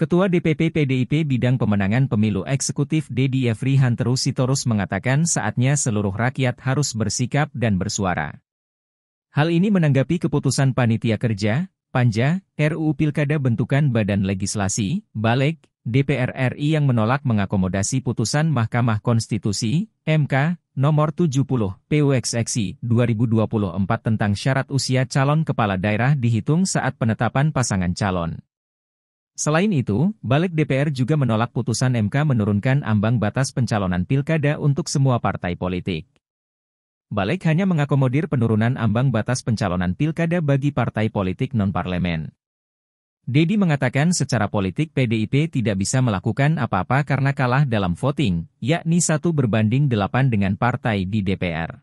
Ketua DPP PDIP Bidang Pemenangan Pemilu Eksekutif Dedi Efri Hantero Sitorus mengatakan saatnya seluruh rakyat harus bersikap dan bersuara. Hal ini menanggapi keputusan Panitia Kerja, Panja, RUU Pilkada Bentukan Badan Legislasi, Balik, DPR RI yang menolak mengakomodasi putusan Mahkamah Konstitusi, MK, nomor 70, PUXXI 2024 tentang syarat usia calon kepala daerah dihitung saat penetapan pasangan calon. Selain itu, balik DPR juga menolak putusan MK menurunkan ambang batas pencalonan pilkada untuk semua partai politik. Balik hanya mengakomodir penurunan ambang batas pencalonan pilkada bagi partai politik non-parlemen. Dedi mengatakan secara politik PDIP tidak bisa melakukan apa-apa karena kalah dalam voting, yakni satu berbanding delapan dengan partai di DPR.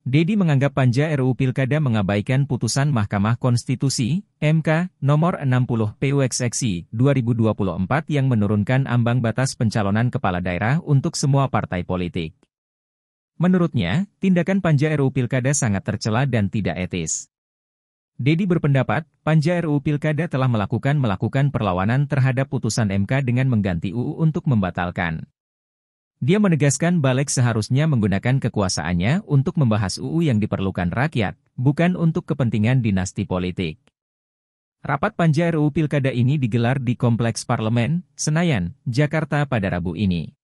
Dedi menganggap panja RUU Pilkada mengabaikan putusan Mahkamah Konstitusi, MK, nomor 60 PUXXI 2024 yang menurunkan ambang batas pencalonan kepala daerah untuk semua partai politik. Menurutnya, tindakan panja RUU Pilkada sangat tercela dan tidak etis. Dedi berpendapat, panja RUU Pilkada telah melakukan melakukan perlawanan terhadap putusan MK dengan mengganti UU untuk membatalkan dia menegaskan Balek seharusnya menggunakan kekuasaannya untuk membahas UU yang diperlukan rakyat, bukan untuk kepentingan dinasti politik. Rapat Panja RUU Pilkada ini digelar di Kompleks Parlemen, Senayan, Jakarta pada Rabu ini.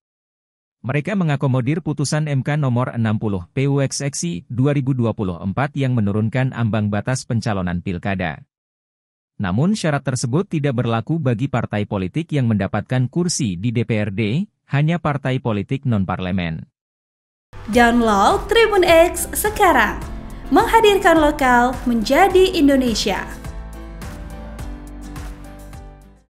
Mereka mengakomodir putusan MK nomor 60 PUXXI 2024 yang menurunkan ambang batas pencalonan pilkada. Namun syarat tersebut tidak berlaku bagi partai politik yang mendapatkan kursi di DPRD, hanya partai politik non-parlemen. Download Tribun X sekarang, menghadirkan lokal menjadi Indonesia.